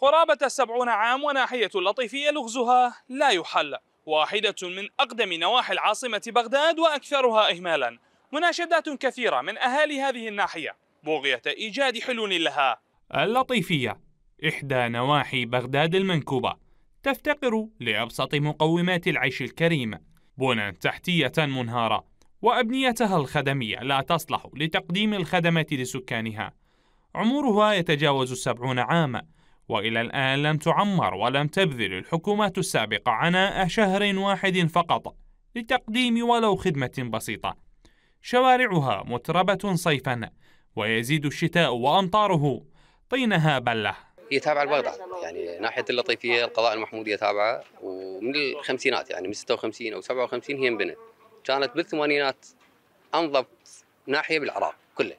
قرابة السبعون عام وناحية اللطيفية لغزها لا يحل واحدة من أقدم نواحي العاصمة بغداد وأكثرها إهمالا مناشدات كثيرة من أهالي هذه الناحية بغية إيجاد حلول لها اللطيفية إحدى نواحي بغداد المنكوبة تفتقر لأبسط مقومات العيش الكريم بنى تحتية منهارة وأبنيتها الخدمية لا تصلح لتقديم الخدمات لسكانها عمرها يتجاوز السبعون عاما وإلى الآن لم تعمر ولم تبذل الحكومات السابقة عناء شهر واحد فقط لتقديم ولو خدمة بسيطة. شوارعها متربة صيفا ويزيد الشتاء وأمطاره طينها بلة هي تابعة لبغداد يعني ناحية اللطيفية القضاء المحمودية تابعة ومن الخمسينات يعني من 56 أو 57 هي انبنت كانت بالثمانينات أنظف ناحية بالعراق كله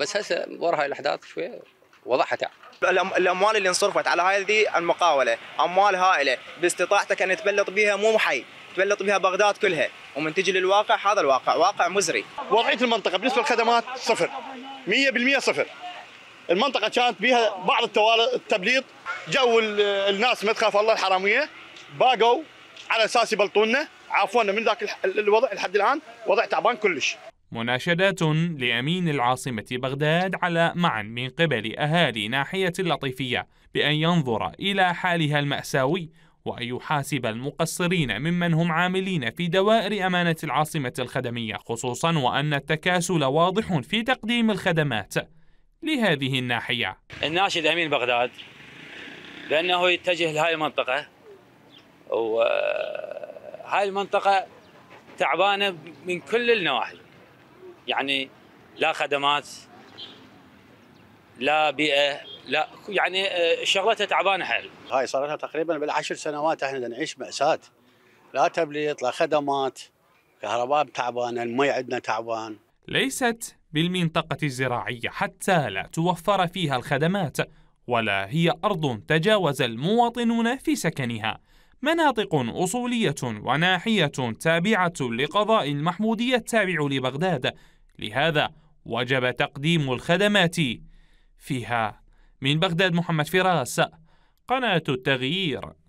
بس هسه ورا هاي الأحداث شوية وضعها تعب الاموال اللي انصرفت على هذه المقاوله اموال هائله باستطاعتك ان تبلط بها مو حي تبلط بها بغداد كلها ومن تجي للواقع هذا الواقع واقع مزري وضعيه المنطقه بالنسبه للخدمات صفر 100% صفر المنطقه كانت بها بعض التبليط جو الناس ما تخاف الله الحراميه باقوا على اساس يبلطونا عافونا من ذاك الوضع لحد الان وضع تعبان كلش مناشدات لأمين العاصمة بغداد على معا من قبل أهالي ناحية اللطيفية بأن ينظر إلى حالها المأساوي وأن يحاسب المقصرين ممن هم عاملين في دوائر أمانة العاصمة الخدمية خصوصا وأن التكاسل واضح في تقديم الخدمات لهذه الناحية الناشد أمين بغداد بأنه يتجه لهذه المنطقة وهذه المنطقة تعبانة من كل النواحي يعني لا خدمات لا بيئه لا يعني آه، شغلتها تعبانه حيل. هاي صار لها تقريبا بالعشر سنوات احنا نعيش ماساه لا تبليط لا خدمات كهرباء تعبانه المي عندنا تعبان. ليست بالمنطقه الزراعيه حتى لا توفر فيها الخدمات ولا هي ارض تجاوز المواطنون في سكنها. مناطق أصولية وناحية تابعة لقضاء المحمودية التابع لبغداد لهذا وجب تقديم الخدمات فيها من بغداد محمد فراس قناة التغيير